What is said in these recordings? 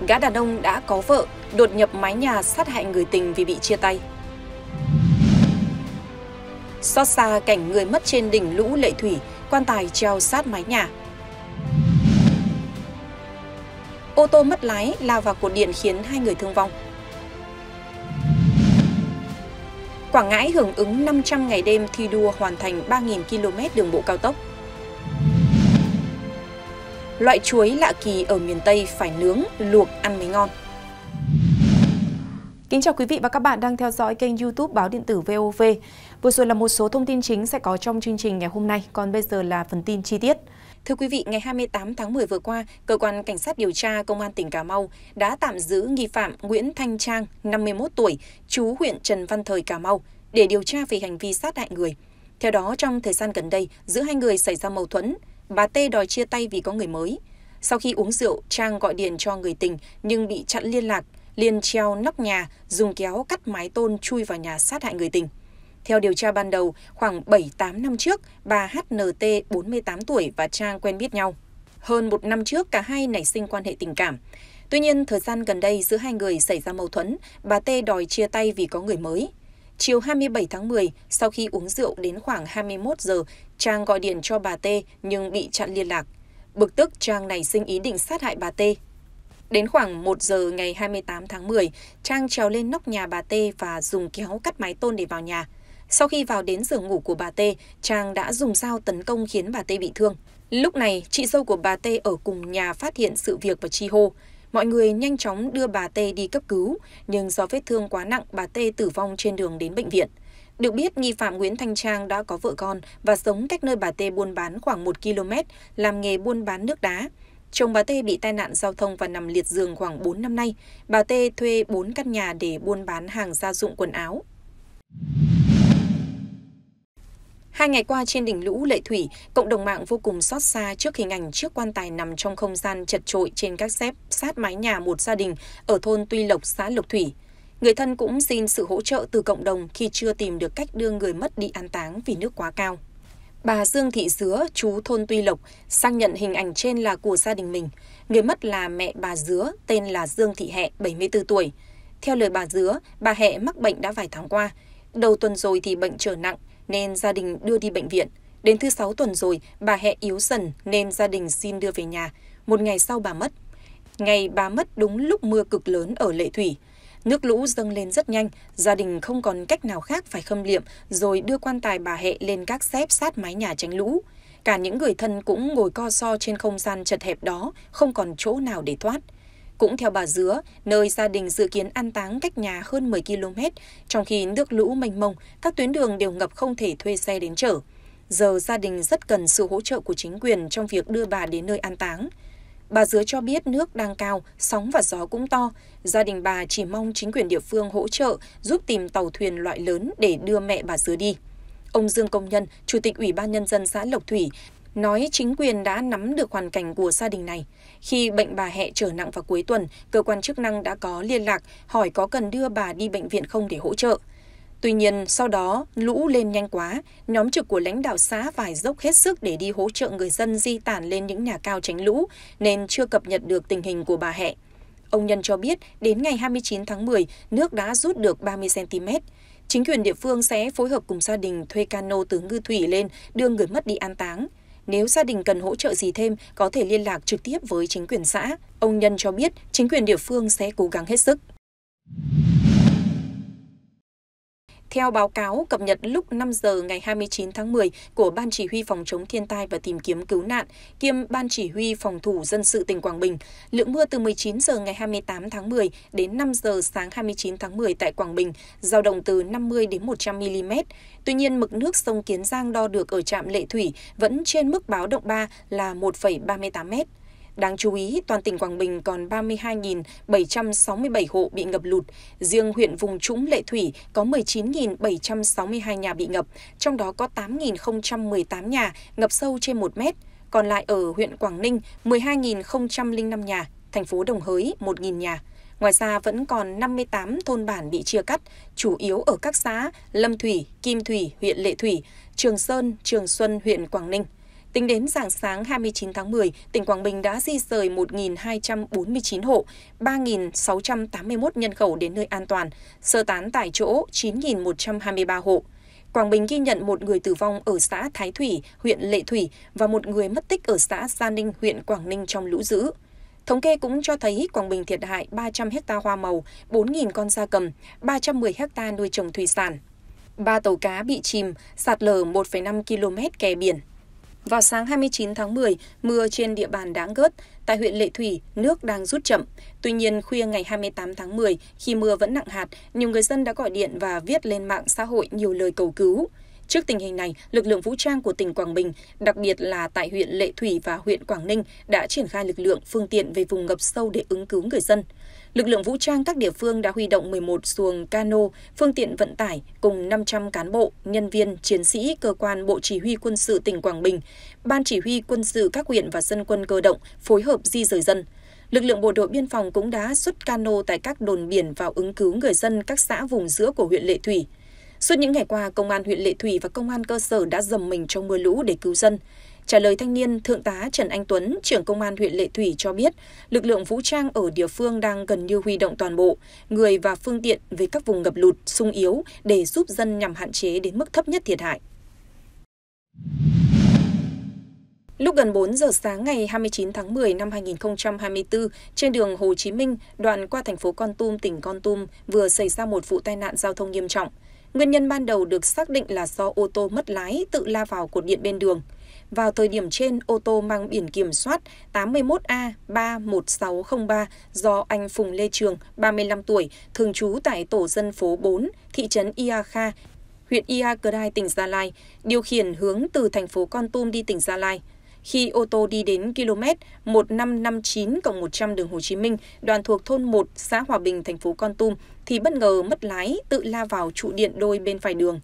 gã đàn ông đã có vợ, đột nhập mái nhà sát hại người tình vì bị chia tay. Xót xa cảnh người mất trên đỉnh lũ lệ thủy, quan tài treo sát mái nhà. Ô tô mất lái lao vào cột điện khiến hai người thương vong. Quảng Ngãi hưởng ứng 500 ngày đêm thi đua hoàn thành 3.000 km đường bộ cao tốc loại chuối lạ kỳ ở miền Tây phải nướng, luộc ăn mới ngon. Kính chào quý vị và các bạn đang theo dõi kênh YouTube báo điện tử VOV. Vừa rồi là một số thông tin chính sẽ có trong chương trình ngày hôm nay, còn bây giờ là phần tin chi tiết. Thưa quý vị, ngày 28 tháng 10 vừa qua, cơ quan cảnh sát điều tra công an tỉnh Cà Mau đã tạm giữ nghi phạm Nguyễn Thanh Trang, 51 tuổi, chú huyện Trần Văn Thời Cà Mau để điều tra về hành vi sát hại người. Theo đó, trong thời gian gần đây, giữa hai người xảy ra mâu thuẫn, bà t đòi chia tay vì có người mới. Sau khi uống rượu, Trang gọi điện cho người tình nhưng bị chặn liên lạc, liền treo nóc nhà, dùng kéo cắt mái tôn chui vào nhà sát hại người tình. Theo điều tra ban đầu, khoảng 7-8 năm trước, bà HNT 48 tuổi và Trang quen biết nhau. Hơn một năm trước, cả hai nảy sinh quan hệ tình cảm. Tuy nhiên, thời gian gần đây giữa hai người xảy ra mâu thuẫn, bà T đòi chia tay vì có người mới. Chiều 27 tháng 10, sau khi uống rượu đến khoảng 21 giờ, Trang gọi điện cho bà T nhưng bị chặn liên lạc. Bực tức Trang này sinh ý định sát hại bà T. Đến khoảng 1 giờ ngày 28 tháng 10, Trang trèo lên nóc nhà bà T và dùng kéo cắt mái tôn để vào nhà. Sau khi vào đến giường ngủ của bà T, Trang đã dùng dao tấn công khiến bà T bị thương. Lúc này, chị dâu của bà T ở cùng nhà phát hiện sự việc và chi hô. Mọi người nhanh chóng đưa bà Tê đi cấp cứu, nhưng do vết thương quá nặng, bà Tê tử vong trên đường đến bệnh viện. Được biết, nghi phạm Nguyễn Thanh Trang đã có vợ con và sống cách nơi bà Tê buôn bán khoảng một km, làm nghề buôn bán nước đá. Chồng bà Tê bị tai nạn giao thông và nằm liệt giường khoảng 4 năm nay. Bà Tê thuê 4 căn nhà để buôn bán hàng gia dụng quần áo. Hai ngày qua trên đỉnh lũ Lệ Thủy, cộng đồng mạng vô cùng xót xa trước hình ảnh chiếc quan tài nằm trong không gian chật trội trên các xếp sát mái nhà một gia đình ở thôn Tuy Lộc, xã Lộc Thủy. Người thân cũng xin sự hỗ trợ từ cộng đồng khi chưa tìm được cách đưa người mất đi an táng vì nước quá cao. Bà Dương Thị Dứa, chú thôn Tuy Lộc, xác nhận hình ảnh trên là của gia đình mình. Người mất là mẹ bà Dứa, tên là Dương Thị Hẹ, 74 tuổi. Theo lời bà Dứa, bà Hẹ mắc bệnh đã vài tháng qua. Đầu tuần rồi thì bệnh trở nặng, nên gia đình đưa đi bệnh viện. Đến thứ sáu tuần rồi, bà hẹ yếu dần nên gia đình xin đưa về nhà. Một ngày sau bà mất. Ngày bà mất đúng lúc mưa cực lớn ở Lệ Thủy. Nước lũ dâng lên rất nhanh, gia đình không còn cách nào khác phải khâm liệm rồi đưa quan tài bà hẹ lên các xếp sát mái nhà tránh lũ. Cả những người thân cũng ngồi co so trên không gian chật hẹp đó, không còn chỗ nào để thoát. Cũng theo bà Dứa, nơi gia đình dự kiến an táng cách nhà hơn 10 km, trong khi nước lũ mênh mông, các tuyến đường đều ngập không thể thuê xe đến chở. Giờ gia đình rất cần sự hỗ trợ của chính quyền trong việc đưa bà đến nơi an táng. Bà Dứa cho biết nước đang cao, sóng và gió cũng to. Gia đình bà chỉ mong chính quyền địa phương hỗ trợ giúp tìm tàu thuyền loại lớn để đưa mẹ bà Dứa đi. Ông Dương Công Nhân, Chủ tịch Ủy ban Nhân dân xã Lộc Thủy, nói chính quyền đã nắm được hoàn cảnh của gia đình này. Khi bệnh bà Hẹ trở nặng vào cuối tuần, cơ quan chức năng đã có liên lạc hỏi có cần đưa bà đi bệnh viện không để hỗ trợ. Tuy nhiên, sau đó lũ lên nhanh quá, nhóm trực của lãnh đạo xã phải dốc hết sức để đi hỗ trợ người dân di tản lên những nhà cao tránh lũ nên chưa cập nhật được tình hình của bà Hẹ. Ông Nhân cho biết đến ngày 29 tháng 10, nước đã rút được 30 cm. Chính quyền địa phương sẽ phối hợp cùng gia đình thuê cano từ ngư thủy lên đưa người mất đi an táng nếu gia đình cần hỗ trợ gì thêm có thể liên lạc trực tiếp với chính quyền xã ông nhân cho biết chính quyền địa phương sẽ cố gắng hết sức theo báo cáo cập nhật lúc 5 giờ ngày 29 tháng 10 của Ban Chỉ huy Phòng chống thiên tai và tìm kiếm cứu nạn kiêm Ban Chỉ huy Phòng thủ dân sự tỉnh Quảng Bình, lượng mưa từ 19 giờ ngày 28 tháng 10 đến 5 giờ sáng 29 tháng 10 tại Quảng Bình giao động từ 50 đến 100 mm. Tuy nhiên, mực nước sông Kiến Giang đo được ở trạm Lệ Thủy vẫn trên mức báo động 3 là 1,38 mét. Đáng chú ý, toàn tỉnh Quảng Bình còn 32.767 hộ bị ngập lụt, riêng huyện vùng trũng Lệ Thủy có 19.762 nhà bị ngập, trong đó có 8.018 nhà ngập sâu trên một mét, còn lại ở huyện Quảng Ninh 12.005 nhà, thành phố Đồng Hới 1.000 nhà. Ngoài ra vẫn còn 58 thôn bản bị chia cắt, chủ yếu ở các xã Lâm Thủy, Kim Thủy, huyện Lệ Thủy, Trường Sơn, Trường Xuân, huyện Quảng Ninh. Tính đến dạng sáng 29 tháng 10, tỉnh Quảng Bình đã di rời 1.249 hộ, 3.681 nhân khẩu đến nơi an toàn, sơ tán tại chỗ 9.123 hộ. Quảng Bình ghi nhận một người tử vong ở xã Thái Thủy, huyện Lệ Thủy và một người mất tích ở xã Gia Ninh, huyện Quảng Ninh trong lũ dữ. Thống kê cũng cho thấy Quảng Bình thiệt hại 300 ha hoa màu, 4.000 con gia cầm, 310 ha nuôi trồng thủy sản. Ba tàu cá bị chìm, sạt lở 1,5 km kè biển. Vào sáng 29 tháng 10, mưa trên địa bàn đã ngớt, tại huyện Lệ Thủy, nước đang rút chậm. Tuy nhiên, khuya ngày 28 tháng 10, khi mưa vẫn nặng hạt, nhiều người dân đã gọi điện và viết lên mạng xã hội nhiều lời cầu cứu. Trước tình hình này, lực lượng vũ trang của tỉnh Quảng Bình, đặc biệt là tại huyện Lệ Thủy và huyện Quảng Ninh, đã triển khai lực lượng, phương tiện về vùng ngập sâu để ứng cứu người dân lực lượng vũ trang các địa phương đã huy động 11 xuồng cano, phương tiện vận tải cùng 500 cán bộ, nhân viên, chiến sĩ cơ quan Bộ Chỉ huy Quân sự tỉnh Quảng Bình, Ban Chỉ huy Quân sự các huyện và dân quân cơ động phối hợp di rời dân. Lực lượng bộ đội biên phòng cũng đã xuất cano tại các đồn biển vào ứng cứu người dân các xã vùng giữa của huyện Lệ Thủy. Suốt những ngày qua, Công an huyện Lệ Thủy và Công an cơ sở đã dầm mình trong mưa lũ để cứu dân. Trả lời thanh niên, Thượng tá Trần Anh Tuấn, trưởng công an huyện Lệ Thủy cho biết, lực lượng vũ trang ở địa phương đang gần như huy động toàn bộ, người và phương tiện về các vùng ngập lụt, sung yếu để giúp dân nhằm hạn chế đến mức thấp nhất thiệt hại. Lúc gần 4 giờ sáng ngày 29 tháng 10 năm 2024, trên đường Hồ Chí Minh, đoạn qua thành phố Con Tum, tỉnh Con Tum, vừa xảy ra một vụ tai nạn giao thông nghiêm trọng. Nguyên nhân ban đầu được xác định là do ô tô mất lái tự la vào cột điện bên đường. Vào thời điểm trên, ô tô mang biển kiểm soát 81A31603 do anh Phùng Lê Trường, 35 tuổi, thường trú tại tổ dân phố 4, thị trấn Ia Kha, huyện Ia Đai, tỉnh Gia Lai, điều khiển hướng từ thành phố Con Tum đi tỉnh Gia Lai. Khi ô tô đi đến km 1559 100 đường Hồ Chí Minh, đoàn thuộc thôn 1, xã Hòa Bình, thành phố Con Tum, thì bất ngờ mất lái, tự la vào trụ điện đôi bên phải đường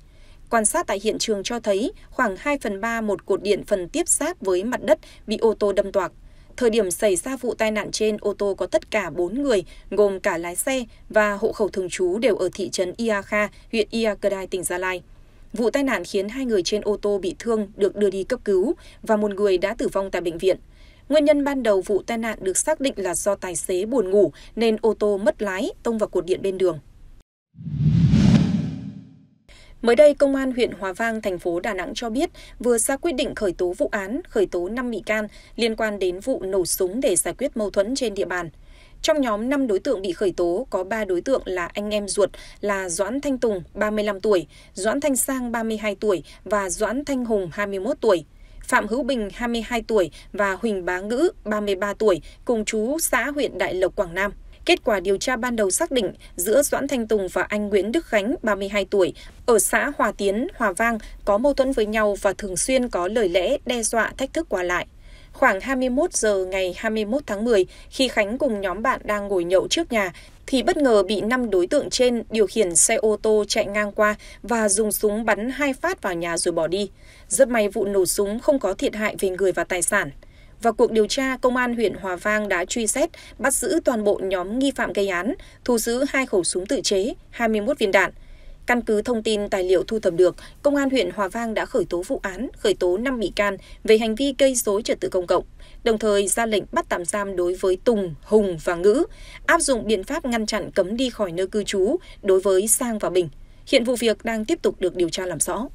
quan sát tại hiện trường cho thấy khoảng 2 phần 3 một cột điện phần tiếp giáp với mặt đất bị ô tô đâm toạc. Thời điểm xảy ra vụ tai nạn trên, ô tô có tất cả 4 người, gồm cả lái xe và hộ khẩu thường trú đều ở thị trấn Ia Kha, huyện Ia Kedai, tỉnh Gia Lai. Vụ tai nạn khiến hai người trên ô tô bị thương được đưa đi cấp cứu và một người đã tử vong tại bệnh viện. Nguyên nhân ban đầu vụ tai nạn được xác định là do tài xế buồn ngủ nên ô tô mất lái tông vào cột điện bên đường mới đây công an huyện hòa vang thành phố đà nẵng cho biết vừa ra quyết định khởi tố vụ án khởi tố năm bị can liên quan đến vụ nổ súng để giải quyết mâu thuẫn trên địa bàn trong nhóm 5 đối tượng bị khởi tố có 3 đối tượng là anh em ruột là Doãn Thanh Tùng 35 tuổi, Doãn Thanh Sang 32 tuổi và Doãn Thanh Hùng 21 tuổi. Phạm Hữu Bình 22 tuổi và Huỳnh Bá Ngữ 33 tuổi cùng chú xã huyện Đại Lộc Quảng Nam. Kết quả điều tra ban đầu xác định giữa Doãn Thanh Tùng và anh Nguyễn Đức Khánh, 32 tuổi, ở xã Hòa Tiến, Hòa Vang có mâu thuẫn với nhau và thường xuyên có lời lẽ đe dọa thách thức qua lại. Khoảng 21 giờ ngày 21 tháng 10, khi Khánh cùng nhóm bạn đang ngồi nhậu trước nhà, thì bất ngờ bị năm đối tượng trên điều khiển xe ô tô chạy ngang qua và dùng súng bắn hai phát vào nhà rồi bỏ đi. Rất may vụ nổ súng không có thiệt hại về người và tài sản vào cuộc điều tra, công an huyện Hòa Vang đã truy xét, bắt giữ toàn bộ nhóm nghi phạm gây án, thu giữ hai khẩu súng tự chế, hai mươi một viên đạn. Căn cứ thông tin tài liệu thu thập được, công an huyện Hòa Vang đã khởi tố vụ án, khởi tố năm bị can về hành vi gây dối trật tự công cộng, đồng thời ra lệnh bắt tạm giam đối với Tùng, Hùng và Ngữ, áp dụng biện pháp ngăn chặn cấm đi khỏi nơi cư trú đối với Sang và Bình. Hiện vụ việc đang tiếp tục được điều tra làm rõ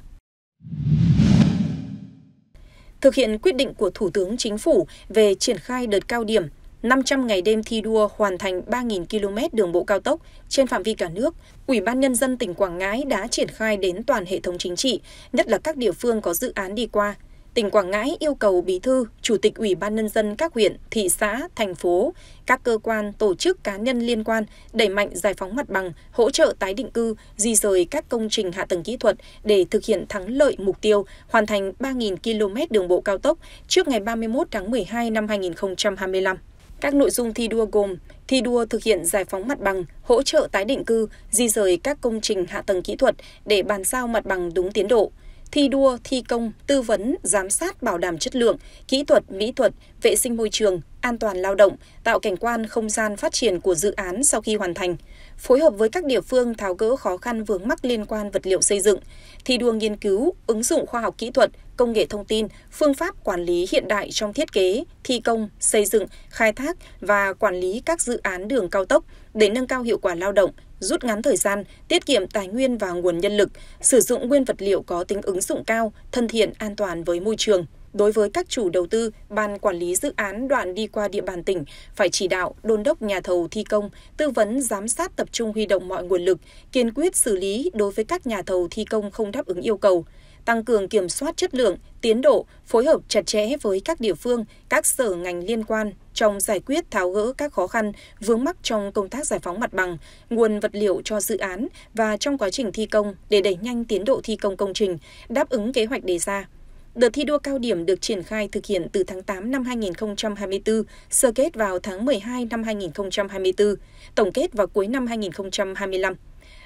thực hiện quyết định của Thủ tướng Chính phủ về triển khai đợt cao điểm 500 ngày đêm thi đua hoàn thành 3.000 km đường bộ cao tốc trên phạm vi cả nước, Ủy ban Nhân dân tỉnh Quảng Ngãi đã triển khai đến toàn hệ thống chính trị, nhất là các địa phương có dự án đi qua tỉnh Quảng Ngãi yêu cầu bí thư, chủ tịch Ủy ban Nhân dân các huyện, thị xã, thành phố, các cơ quan, tổ chức cá nhân liên quan đẩy mạnh giải phóng mặt bằng, hỗ trợ tái định cư, di rời các công trình hạ tầng kỹ thuật để thực hiện thắng lợi mục tiêu hoàn thành 3.000 km đường bộ cao tốc trước ngày 31 tháng 12 năm 2025. Các nội dung thi đua gồm thi đua thực hiện giải phóng mặt bằng, hỗ trợ tái định cư, di rời các công trình hạ tầng kỹ thuật để bàn giao mặt bằng đúng tiến độ, thi đua, thi công, tư vấn, giám sát bảo đảm chất lượng, kỹ thuật, mỹ thuật, vệ sinh môi trường, an toàn lao động, tạo cảnh quan không gian phát triển của dự án sau khi hoàn thành, phối hợp với các địa phương tháo gỡ khó khăn vướng mắc liên quan vật liệu xây dựng, thi đua nghiên cứu, ứng dụng khoa học kỹ thuật, công nghệ thông tin, phương pháp quản lý hiện đại trong thiết kế, thi công, xây dựng, khai thác và quản lý các dự án đường cao tốc để nâng cao hiệu quả lao động, rút ngắn thời gian, tiết kiệm tài nguyên và nguồn nhân lực, sử dụng nguyên vật liệu có tính ứng dụng cao, thân thiện, an toàn với môi trường. Đối với các chủ đầu tư, ban quản lý dự án đoạn đi qua địa bàn tỉnh phải chỉ đạo đôn đốc nhà thầu thi công, tư vấn giám sát tập trung huy động mọi nguồn lực, kiên quyết xử lý đối với các nhà thầu thi công không đáp ứng yêu cầu tăng cường kiểm soát chất lượng, tiến độ, phối hợp chặt chẽ với các địa phương, các sở ngành liên quan trong giải quyết tháo gỡ các khó khăn, vướng mắc trong công tác giải phóng mặt bằng, nguồn vật liệu cho dự án và trong quá trình thi công để đẩy nhanh tiến độ thi công công trình, đáp ứng kế hoạch đề ra. Đợt thi đua cao điểm được triển khai thực hiện từ tháng 8 năm 2024, sơ kết vào tháng 12 năm 2024, tổng kết vào cuối năm 2025.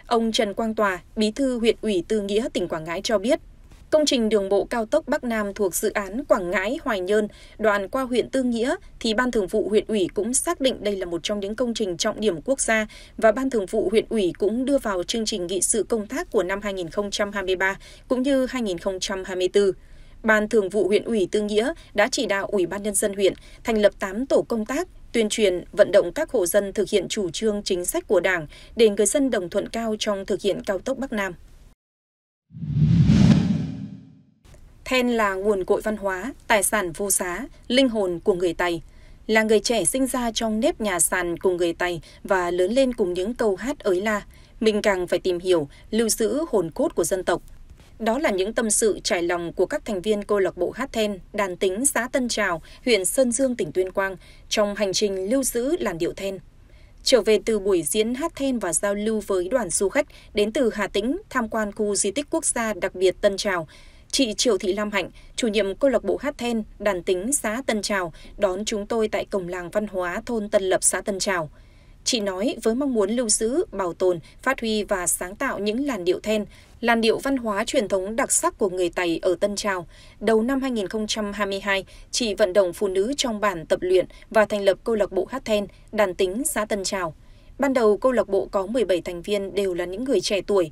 Ông Trần Quang Tòa, bí thư huyện ủy Tư Nghĩa, tỉnh Quảng Ngãi cho biết, công trình đường bộ cao tốc Bắc Nam thuộc dự án Quảng Ngãi Hoài Nhơn, đoạn qua huyện Tư Nghĩa thì Ban Thường vụ huyện ủy cũng xác định đây là một trong những công trình trọng điểm quốc gia và Ban Thường vụ huyện ủy cũng đưa vào chương trình nghị sự công tác của năm 2023 cũng như 2024. Ban Thường vụ huyện ủy Tư Nghĩa đã chỉ đạo Ủy ban nhân dân huyện thành lập 8 tổ công tác tuyên truyền, vận động các hộ dân thực hiện chủ trương chính sách của Đảng để người dân đồng thuận cao trong thực hiện cao tốc Bắc Nam. Then là nguồn cội văn hóa, tài sản vô giá, linh hồn của người Tày. Là người trẻ sinh ra trong nếp nhà sàn cùng người Tày và lớn lên cùng những câu hát ới la, mình càng phải tìm hiểu, lưu giữ hồn cốt của dân tộc. Đó là những tâm sự trải lòng của các thành viên câu lạc bộ hát then đàn tính xã Tân Trào, huyện Sơn Dương, tỉnh Tuyên Quang trong hành trình lưu giữ làn điệu then. Trở về từ buổi diễn hát then và giao lưu với đoàn du khách đến từ Hà Tĩnh tham quan khu di tích quốc gia đặc biệt Tân Trào, Chị Triệu Thị Lam Hạnh, chủ nhiệm câu lạc bộ hát then đàn tính xã Tân Trào đón chúng tôi tại cổng làng văn hóa thôn Tân Lập xã Tân Trào. Chị nói với mong muốn lưu giữ, bảo tồn, phát huy và sáng tạo những làn điệu then, làn điệu văn hóa truyền thống đặc sắc của người Tày ở Tân Trào. Đầu năm 2022, chị vận động phụ nữ trong bản tập luyện và thành lập câu lạc bộ hát then đàn tính xã Tân Trào. Ban đầu câu lạc bộ có 17 thành viên đều là những người trẻ tuổi,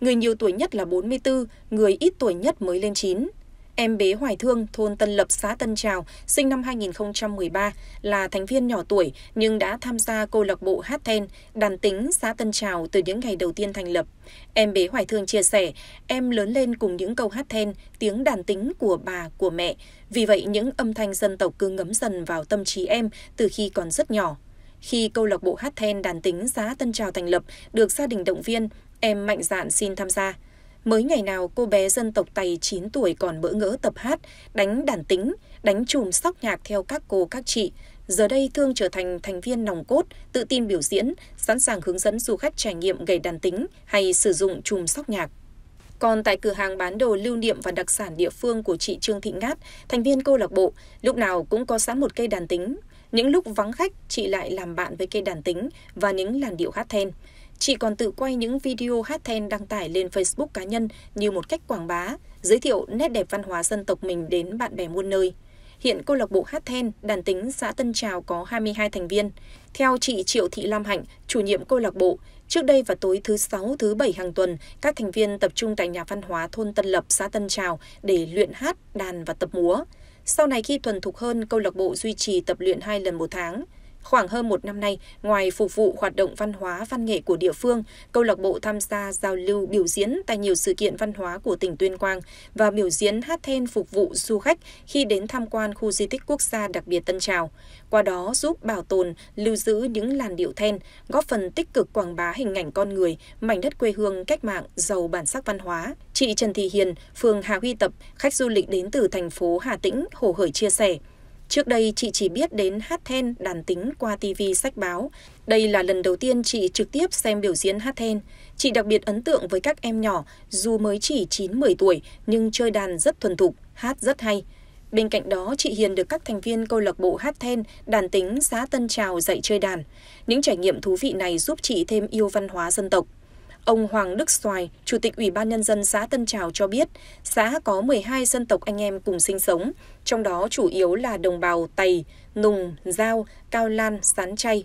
người nhiều tuổi nhất là 44, người ít tuổi nhất mới lên 9. Em bé Hoài Thương, thôn Tân Lập, xã Tân Trào, sinh năm 2013, là thành viên nhỏ tuổi nhưng đã tham gia câu lạc bộ hát then, đàn tính xã Tân Trào từ những ngày đầu tiên thành lập. Em bé Hoài Thương chia sẻ, em lớn lên cùng những câu hát then, tiếng đàn tính của bà, của mẹ. Vì vậy những âm thanh dân tộc cứ ngấm dần vào tâm trí em từ khi còn rất nhỏ. Khi câu lạc bộ hát then đàn tính xã Tân Trào thành lập, được gia đình động viên, em mạnh dạn xin tham gia. Mới ngày nào cô bé dân tộc Tày 9 tuổi còn bỡ ngỡ tập hát, đánh đàn tính, đánh chùm sóc nhạc theo các cô các chị. Giờ đây Thương trở thành thành viên nòng cốt, tự tin biểu diễn, sẵn sàng hướng dẫn du khách trải nghiệm gầy đàn tính hay sử dụng chùm sóc nhạc. Còn tại cửa hàng bán đồ lưu niệm và đặc sản địa phương của chị Trương Thị Ngát, thành viên câu lạc bộ, lúc nào cũng có sẵn một cây đàn tính những lúc vắng khách, chị lại làm bạn với cây đàn tính và những làn điệu hát then. Chị còn tự quay những video hát then đăng tải lên Facebook cá nhân như một cách quảng bá, giới thiệu nét đẹp văn hóa dân tộc mình đến bạn bè muôn nơi. Hiện câu lạc bộ hát then đàn tính xã Tân Trào có 22 thành viên. Theo chị Triệu Thị Lam Hạnh, chủ nhiệm câu lạc bộ, trước đây vào tối thứ sáu, thứ bảy hàng tuần, các thành viên tập trung tại nhà văn hóa thôn Tân Lập, xã Tân Trào để luyện hát, đàn và tập múa. Sau này khi thuần thục hơn, câu lạc bộ duy trì tập luyện hai lần một tháng Khoảng hơn một năm nay, ngoài phục vụ hoạt động văn hóa văn nghệ của địa phương, câu lạc bộ tham gia giao lưu biểu diễn tại nhiều sự kiện văn hóa của tỉnh Tuyên Quang và biểu diễn hát then phục vụ du khách khi đến tham quan khu di tích quốc gia đặc biệt Tân Trào. Qua đó giúp bảo tồn, lưu giữ những làn điệu then, góp phần tích cực quảng bá hình ảnh con người, mảnh đất quê hương cách mạng giàu bản sắc văn hóa. Chị Trần Thị Hiền, phường Hà Huy Tập, khách du lịch đến từ thành phố Hà Tĩnh, hồ hởi chia sẻ. Trước đây chị chỉ biết đến hát then đàn tính qua TV sách báo. Đây là lần đầu tiên chị trực tiếp xem biểu diễn hát then. Chị đặc biệt ấn tượng với các em nhỏ, dù mới chỉ chín mười tuổi nhưng chơi đàn rất thuần thục, hát rất hay. Bên cạnh đó, chị Hiền được các thành viên câu lạc bộ hát then, đàn tính xã Tân Trào dạy chơi đàn. Những trải nghiệm thú vị này giúp chị thêm yêu văn hóa dân tộc ông Hoàng Đức Xoài, Chủ tịch Ủy ban Nhân dân xã Tân Trào cho biết, xã có 12 dân tộc anh em cùng sinh sống, trong đó chủ yếu là đồng bào Tày, Nùng, Giao, Cao Lan, Sán Chay.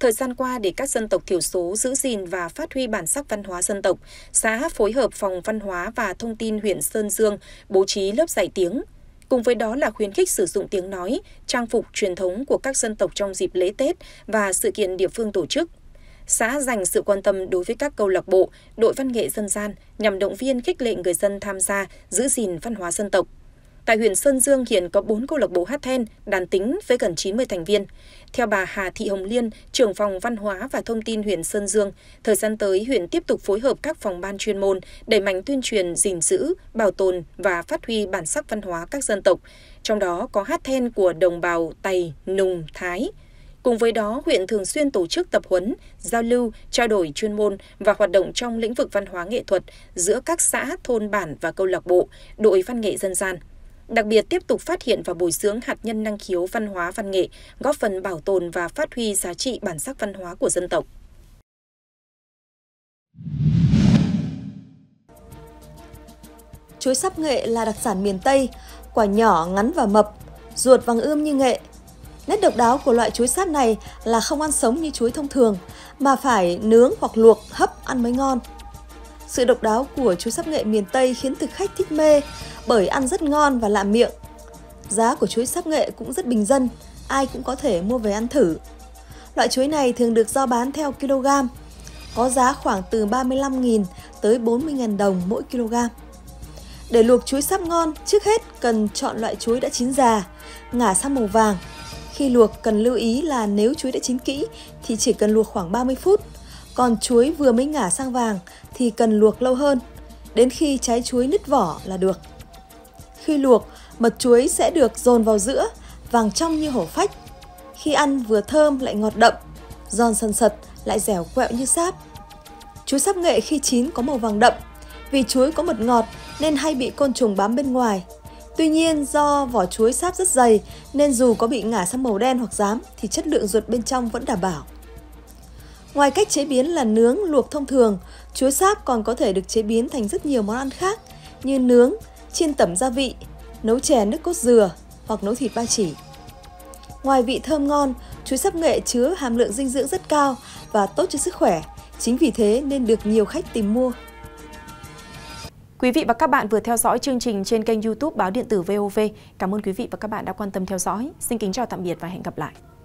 Thời gian qua, để các dân tộc thiểu số giữ gìn và phát huy bản sắc văn hóa dân tộc, xã phối hợp Phòng Văn hóa và Thông tin huyện Sơn Dương bố trí lớp dạy tiếng, cùng với đó là khuyến khích sử dụng tiếng nói, trang phục truyền thống của các dân tộc trong dịp lễ Tết và sự kiện địa phương tổ chức xã dành sự quan tâm đối với các câu lạc bộ, đội văn nghệ dân gian nhằm động viên khích lệ người dân tham gia giữ gìn văn hóa dân tộc. Tại huyện Sơn Dương hiện có bốn câu lạc bộ hát then, đàn tính với gần 90 thành viên. Theo bà Hà Thị Hồng Liên, trưởng phòng văn hóa và thông tin huyện Sơn Dương, thời gian tới huyện tiếp tục phối hợp các phòng ban chuyên môn đẩy mạnh tuyên truyền gìn giữ, bảo tồn và phát huy bản sắc văn hóa các dân tộc, trong đó có hát then của đồng bào Tày, Nùng, Thái, cùng với đó huyện thường xuyên tổ chức tập huấn giao lưu trao đổi chuyên môn và hoạt động trong lĩnh vực văn hóa nghệ thuật giữa các xã thôn bản và câu lạc bộ đội văn nghệ dân gian đặc biệt tiếp tục phát hiện và bồi dưỡng hạt nhân năng khiếu văn hóa văn nghệ góp phần bảo tồn và phát huy giá trị bản sắc văn hóa của dân tộc chuối sắp nghệ là đặc sản miền tây quả nhỏ ngắn và mập ruột vàng ươm như nghệ Nét độc đáo của loại chuối sáp này là không ăn sống như chuối thông thường, mà phải nướng hoặc luộc, hấp ăn mới ngon. Sự độc đáo của chuối sáp nghệ miền Tây khiến thực khách thích mê bởi ăn rất ngon và lạ miệng. Giá của chuối sáp nghệ cũng rất bình dân, ai cũng có thể mua về ăn thử. Loại chuối này thường được giao bán theo kg, có giá khoảng từ 35.000 tới 40.000 đồng mỗi kg. Để luộc chuối sáp ngon, trước hết cần chọn loại chuối đã chín già, ngả sang màu vàng, khi luộc cần lưu ý là nếu chuối đã chín kỹ thì chỉ cần luộc khoảng 30 phút, còn chuối vừa mới ngả sang vàng thì cần luộc lâu hơn, đến khi trái chuối nứt vỏ là được. Khi luộc, mật chuối sẽ được dồn vào giữa, vàng trong như hổ phách. Khi ăn vừa thơm lại ngọt đậm, giòn sần sật lại dẻo quẹo như sáp. Chuối sáp nghệ khi chín có màu vàng đậm, vì chuối có mật ngọt nên hay bị côn trùng bám bên ngoài Tuy nhiên, do vỏ chuối sáp rất dày nên dù có bị ngả sang màu đen hoặc rám thì chất lượng ruột bên trong vẫn đảm bảo. Ngoài cách chế biến là nướng, luộc thông thường, chuối sáp còn có thể được chế biến thành rất nhiều món ăn khác như nướng, chiên tẩm gia vị, nấu chè nước cốt dừa hoặc nấu thịt ba chỉ. Ngoài vị thơm ngon, chuối sáp nghệ chứa hàm lượng dinh dưỡng rất cao và tốt cho sức khỏe, chính vì thế nên được nhiều khách tìm mua. Quý vị và các bạn vừa theo dõi chương trình trên kênh youtube Báo Điện tử VOV. Cảm ơn quý vị và các bạn đã quan tâm theo dõi. Xin kính chào tạm biệt và hẹn gặp lại.